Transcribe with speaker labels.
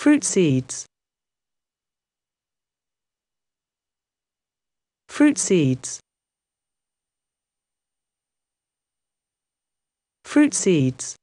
Speaker 1: Fruit seeds. Fruit seeds. Fruit seeds.